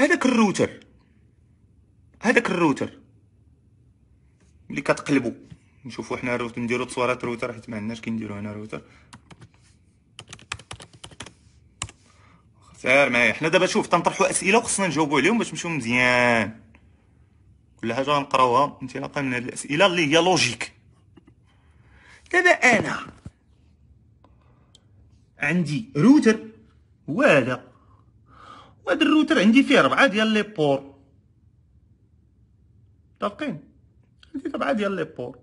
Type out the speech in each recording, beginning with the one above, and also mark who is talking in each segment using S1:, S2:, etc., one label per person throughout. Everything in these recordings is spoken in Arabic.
S1: هذاك الروتر هذاك الروتر اللي كتقلبو نشوفو حنا الروتر نديرو تصويرات روتر حيت ما عندناش كنديرو هنا روتر سير معايا حنا دابا شوف تنطرحوا اسئله وخصنا نجاوبوا عليهم باش نمشيو مزيان كل حاجه غنقراوها انطلاقا من هاد الاسئله اللي هي لوجيك دابا انا عندي روتر هو هذا وهذا الروتر عندي فيه ربعة ديال لي بور متفقين عندي ربعة ديال لي بور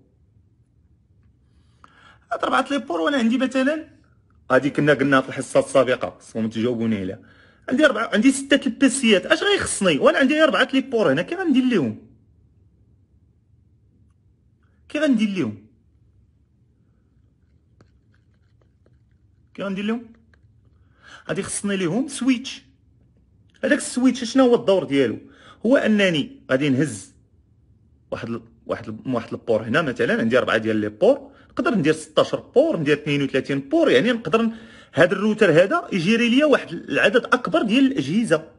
S1: هاد ربعة لي بور وانا عندي مثلا هادي كنا قلنا في الحصه السابقه خصكم تجاوبوني عليها عندي ربعة عندي ستة البيسيات اش غيخصني وانا عندي ربعة لي بور هنا كي غندير ليهم كي غندير ليهم كي غندير ليهم غادي خصني ليهم سويتش هذاك السويتش شنو هو الدور ديالو هو انني غادي نهز واحد واحد واحد البور هنا مثلا عندي اربعه ديال لي بور نقدر ندير 16 بور ندير 32 بور يعني نقدر هذا الروتر هذا يجيري ليا واحد العدد اكبر ديال الاجهزه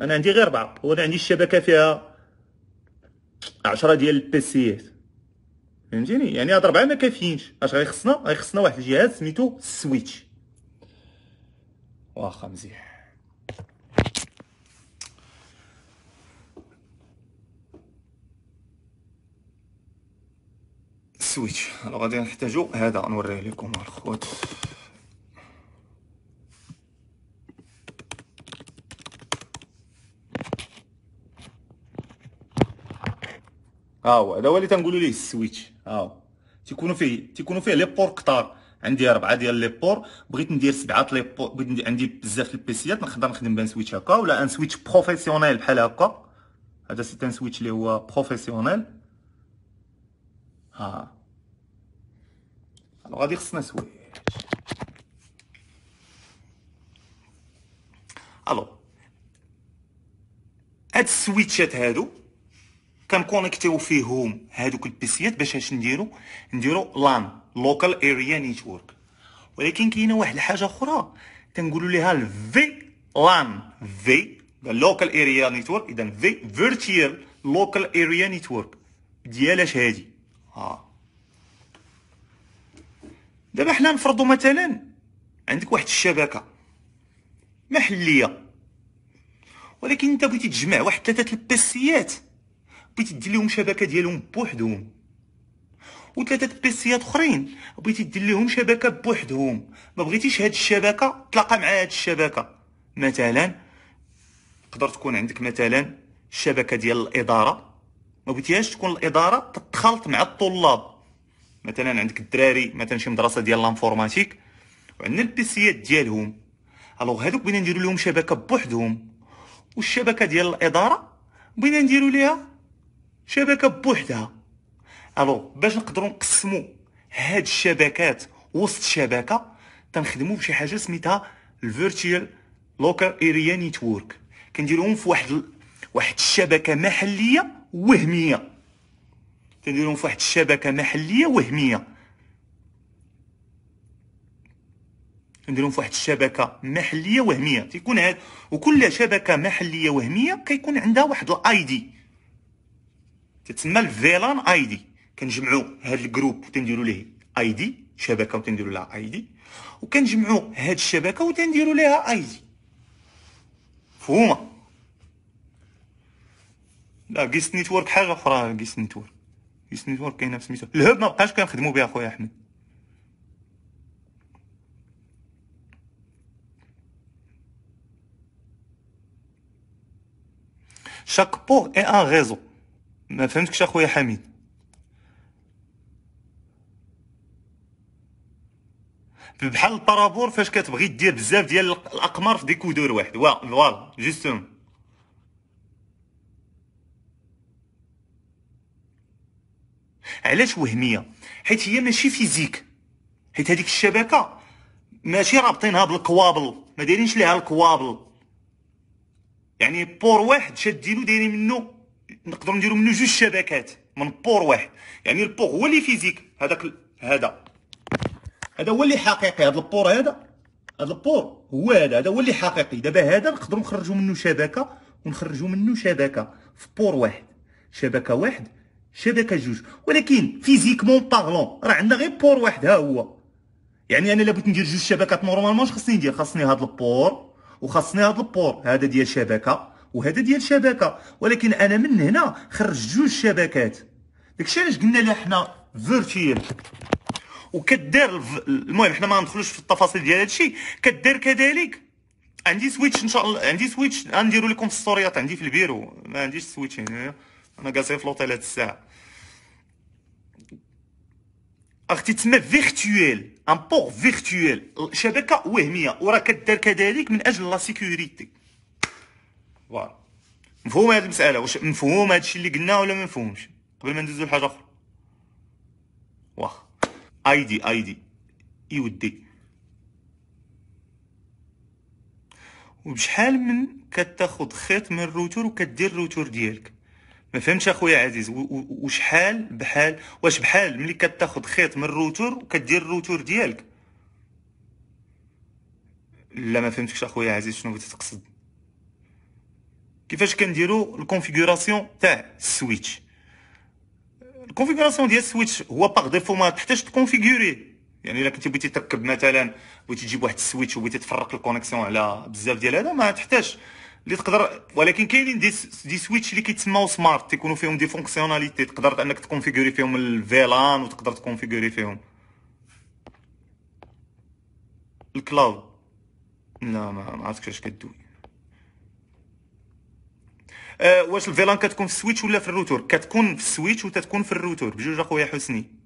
S1: انا عندي غير اربعه وانا عندي الشبكه فيها 10 ديال البيسيات فهمتيني يعني هاد اربعه ما كافيينش اش غيخصنا غيخصنا واحد الجهاز سميتو السويتش واخا مزيان السويتش الو غادي نحتاجو هذا نوريه لكم الخوت ها هو هذا هو اللي تنقولوا ليه السويتش ها هو تيكونوا فيه تيكونوا فيه لي بور كثار عندي اربعه ديال لي بور بغيت ندير سبعه لي بور بغيت ندير عندي بزاف البيسيات نقدر نخدم بان سويتش هكا ولا ان سويتش بروفيسيونيل بحال هكا هذا سي ان سويتش اللي هو بروفيسيونيل ها غادي خصنا سويش الو هاد السويتشات هادو كنكونيكتيو فيهم هادوك البيسيات باش اش نديرو نديرو لان لوكال اريا نيتورك ولكن كاينه واحد الحاجه اخرى تنقولوا ليها الفي لان في لوكال اريا نيتورك اذا في فيرتيال لوكال اريا نيتورك ديال اش هادي ها آه. دابا حنا نفرضوا مثلا عندك واحد الشبكه محليه ولكن انت بغيتي تجمع واحد ثلاثه البيسيات بغيتي دير لهم شبكه ديالهم بوحدهم وثلاثه بيسيات اخرين بغيتي دير لهم شبكه بوحدهم ما بغيتيش هاد الشبكه تلاقى مع هاد الشبكه مثلا تقدر تكون عندك مثلا الشبكه ديال الاداره ما بغيتيهاش تكون الاداره تتخلط مع الطلاب مثلا عندك الدراري مثلا شي مدرسه ديال لانفورماتيك وعندنا البيسيات ديالهم الوغ هادوك بغينا نديرو لهم شبكه بوحدهم والشبكه ديال الاداره بغينا نديرو ليها شبكه بوحدها الوغ باش نقدروا نقسموا هاد الشبكات وسط شبكه تنخدموا بشي حاجه سميتها الفيرتشوال لوكال اريا نيتورك كنديروهم في واحد واحد الشبكه محليه وهميه تديرهم في واحد الشبكه محليه وهميه نديرهم في واحد الشبكه محليه وهميه تيكون هاد وكل شبكه محليه وهميه كيكون عندها واحد الاي دي تتسمى الفيلان اي دي كنجمعوا هاد الجروب وتنديروا ليه اي دي شبكه وتنديروا لها اي دي وكنجمعوا هاد الشبكه وتنديروا لها اي دي مفهومه لا كيس نيتورك حاجه اخرى كيس نيتورك سميتو كاينه سميتو الهب ما بقاش كنخدموا بها خويا احمد شاك بو اي ان ريزو ما فهمتكش اخويا حميد بحال البارابور فاش كتبغي دير بزاف ديال الاقمار في ديكودور واحد فوالا جوستومون علاش وهميه حيت هي ماشي فيزيك حيت هذيك الشبكه ماشي رابطينها بالكوابل ما دايرينش ليها الكوابل يعني بور واحد شادينو دايرين منه نقدروا نديروا منه جوج شبكات من بور واحد يعني البور هو اللي فيزيك هذاك هذا هذا هو اللي حقيقي هذا البور هذا هذا البور هو هذا هذا هو اللي حقيقي دابا هذا نقدروا نخرجوا منه شبكه ونخرجوا منه شبكه في بور واحد شبكه واحد شبكه جوج ولكن فيزيكمون بارلون راه عندنا غير بور واحد ها هو يعني انا الا بغيت ندير جوج شبكات نورمالمون خاصني ندير خاصني هاد البور وخاصني هاد البور هذا ديال شبكه وهذا ديال شبكه ولكن انا من هنا خرجت جوج شبكات داكشي علاش قلنا لها حنا فيرتيال وكدير المهم حنا ما ندخلوش في التفاصيل ديال هادشي كدير كذلك عندي سويتش ان شاء الله عندي سويتش غنديرو لكم في الستوريات عندي في البيرو ما عنديش سويتش هنايا انا قاصي في لوطيل هاد الساعه باغ تتسمى فيرتويل ان بور فيرتويل شبكه وهميه وراه كدار كذلك من اجل لا سيكوريتي فوالا مفهومه هذه المساله واش مفهوم هذا الشيء اللي قلنا ولا ما مفهومش قبل ما ندوزو لحاجه اخرى واخ اي دي اي دي اي ودي وبشحال من كتاخد خيط من الروتور وكدير الروتور ديالك ما فهمتش اخويا عزيز وشحال بحال واش بحال ملي كتاخذ خيط من الروتور وكدير الروتور ديالك لا ما فهمتكش اخويا عزيز شنو بغيتي تقصد كيفاش كنديروا الكونفيغوراسيون تاع السويتش الكونفيغوراسيون ديال السويتش هو باغ ديفو ما تحتاجش تكونفيغوري يعني الا كنتي بغيتي تركب مثلا بغيتي تجيب واحد السويتش وبغيتي تفرق الكونيكسيون على بزاف ديال هذا ما تحتاجش اللي تقدر ولكن كاينين دي, دي سويتش اللي كيتسماو سمارت تيكونوا فيهم دي فونكسيوناليتي تقدر انك تكونفيغوري فيهم الفيلان وتقدر تكونفيغوري فيهم الكلاود لا ما عرفتش اش كدوي أه واش الفيلان كتكون في السويتش ولا في الروتور كتكون في السويتش وتتكون في الروتور بجوج اخويا حسني